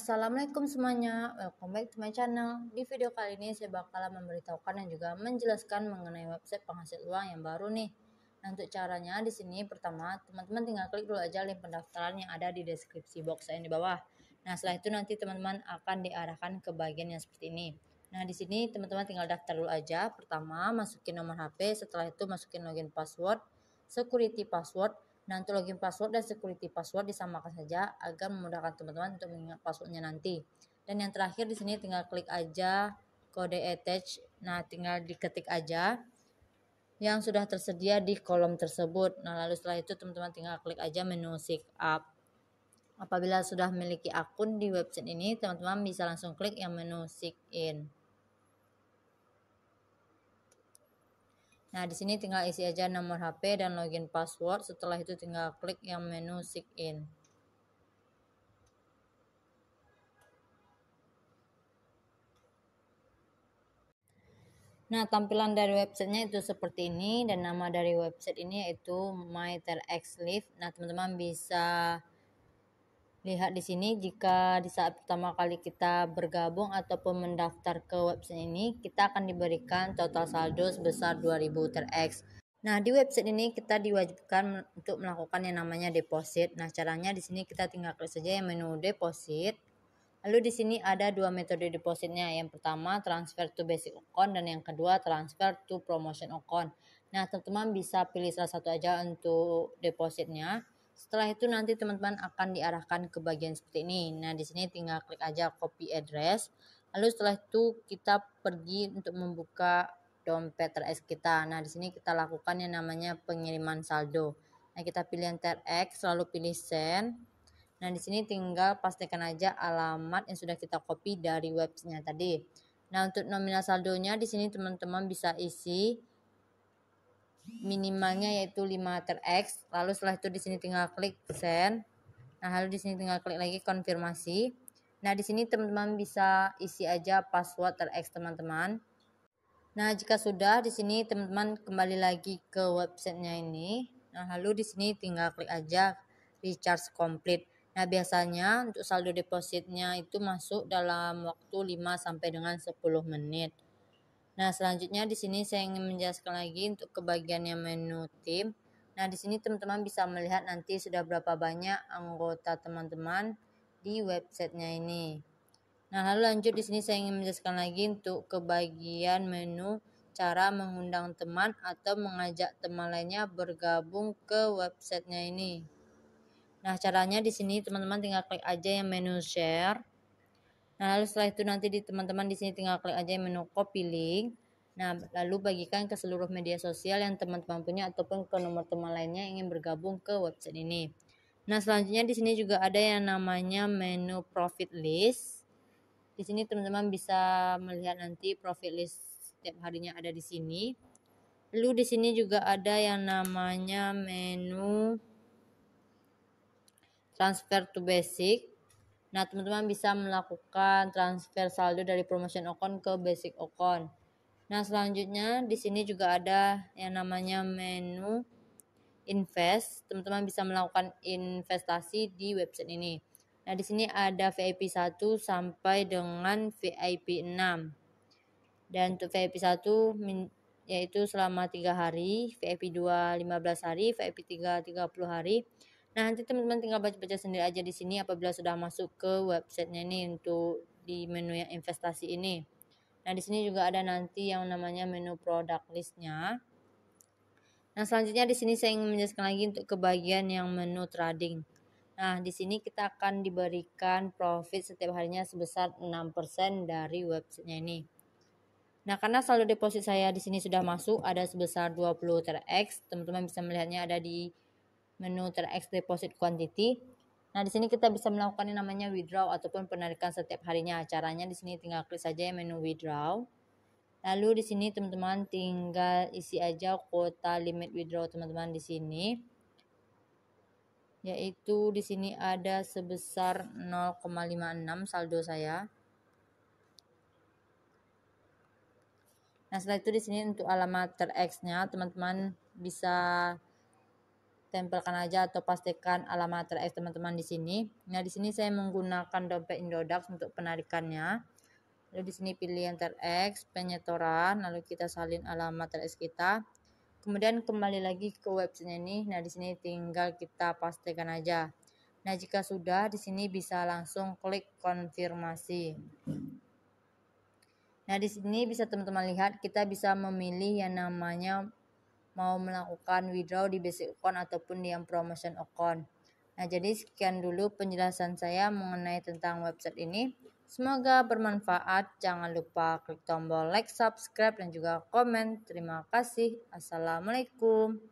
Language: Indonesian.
Assalamualaikum semuanya, welcome back to my channel. Di video kali ini saya bakalan memberitahukan dan juga menjelaskan mengenai website penghasil uang yang baru nih. Nah, untuk caranya di sini pertama teman-teman tinggal klik dulu aja link pendaftaran yang ada di deskripsi box saya di bawah. Nah, setelah itu nanti teman-teman akan diarahkan ke bagian yang seperti ini. Nah, di sini teman-teman tinggal daftar dulu aja. Pertama, masukin nomor HP, setelah itu masukin login password, security password, Nah, untuk login password dan security password disamakan saja agar memudahkan teman-teman untuk mengingat passwordnya nanti. Dan yang terakhir di sini tinggal klik aja kode attach. Nah, tinggal diketik aja yang sudah tersedia di kolom tersebut. Nah, lalu setelah itu teman-teman tinggal klik aja menu sign up. Apabila sudah memiliki akun di website ini, teman-teman bisa langsung klik yang menu sign in. Nah, di sini tinggal isi aja nomor HP dan login password. Setelah itu tinggal klik yang menu sign in. Nah, tampilan dari websitenya itu seperti ini dan nama dari website ini yaitu My Live. Nah, teman-teman bisa Lihat di sini jika di saat pertama kali kita bergabung ataupun mendaftar ke website ini, kita akan diberikan total saldo sebesar 2000 TRX. Nah, di website ini kita diwajibkan untuk melakukan yang namanya deposit. Nah, caranya di sini kita tinggal klik saja yang menu deposit. Lalu di sini ada dua metode depositnya. Yang pertama transfer to basic account dan yang kedua transfer to promotion account. Nah, teman-teman bisa pilih salah satu aja untuk depositnya. Setelah itu nanti teman-teman akan diarahkan ke bagian seperti ini. Nah, di sini tinggal klik aja copy address. Lalu setelah itu kita pergi untuk membuka dompet TRX kita. Nah, di sini kita lakukan yang namanya pengiriman saldo. Nah, kita pilih yang TRX, lalu pilih send. Nah, di sini tinggal pastikan aja alamat yang sudah kita copy dari websnya tadi. Nah, untuk nominal saldonya di sini teman-teman bisa isi minimalnya yaitu 5 ter X lalu setelah itu di sini tinggal klik send nah lalu di sini tinggal klik lagi konfirmasi nah di sini teman-teman bisa isi aja password ter X teman-teman nah jika sudah di sini teman-teman kembali lagi ke websitenya ini nah lalu di sini tinggal klik aja recharge complete nah biasanya untuk saldo depositnya itu masuk dalam waktu 5 sampai dengan 10 menit Nah, selanjutnya di sini saya ingin menjelaskan lagi untuk kebagian yang menu tim. Nah, di sini teman-teman bisa melihat nanti sudah berapa banyak anggota teman-teman di websitenya ini. Nah, lalu lanjut di sini saya ingin menjelaskan lagi untuk kebagian menu cara mengundang teman atau mengajak teman lainnya bergabung ke websitenya ini. Nah, caranya di sini teman-teman tinggal klik aja yang menu share. Nah, lalu setelah itu nanti di teman-teman di sini tinggal klik aja menu copy link. Nah, lalu bagikan ke seluruh media sosial yang teman-teman punya ataupun ke nomor teman lainnya yang ingin bergabung ke website ini. Nah, selanjutnya di sini juga ada yang namanya menu profit list. Di sini teman-teman bisa melihat nanti profit list setiap harinya ada di sini. Lalu di sini juga ada yang namanya menu transfer to basic. Nah, teman-teman bisa melakukan transfer saldo dari promotion account ke basic account. Nah, selanjutnya di sini juga ada yang namanya menu invest. Teman-teman bisa melakukan investasi di website ini. Nah, di sini ada VIP 1 sampai dengan VIP 6. Dan untuk VIP 1 yaitu selama 3 hari, VIP 2 15 hari, VIP 3 30 hari, Nah, nanti teman-teman tinggal baca-baca sendiri aja di sini apabila sudah masuk ke websitenya ini untuk di menu yang investasi ini. Nah, di sini juga ada nanti yang namanya menu product listnya. Nah, selanjutnya di sini saya ingin menjelaskan lagi untuk kebagian yang menu trading. Nah, di sini kita akan diberikan profit setiap harinya sebesar 6% dari websitenya ini. Nah, karena saldo deposit saya di sini sudah masuk ada sebesar 20 TRX, teman-teman bisa melihatnya ada di menu terex deposit quantity. Nah, di sini kita bisa melakukan yang namanya withdraw ataupun penarikan setiap harinya. Caranya di sini tinggal klik saja ya menu withdraw. Lalu di sini teman-teman tinggal isi aja kuota limit withdraw teman-teman di sini. Yaitu di sini ada sebesar 0,56 saldo saya. Nah, setelah itu di sini untuk alamat terex nya teman-teman bisa tempelkan aja atau pastikan alamat RX teman-teman di sini. Nah, di sini saya menggunakan dompet Indodax untuk penarikannya. Lalu di sini pilih yang TRX, penyetoran, lalu kita salin alamat TRX kita. Kemudian kembali lagi ke websitenya ini. Nah, di sini tinggal kita pastikan aja. Nah, jika sudah, di sini bisa langsung klik konfirmasi. Nah, di sini bisa teman-teman lihat kita bisa memilih yang namanya mau melakukan withdraw di basic account ataupun di yang promotion account. Nah, jadi sekian dulu penjelasan saya mengenai tentang website ini. Semoga bermanfaat. Jangan lupa klik tombol like, subscribe, dan juga komen. Terima kasih. Assalamualaikum.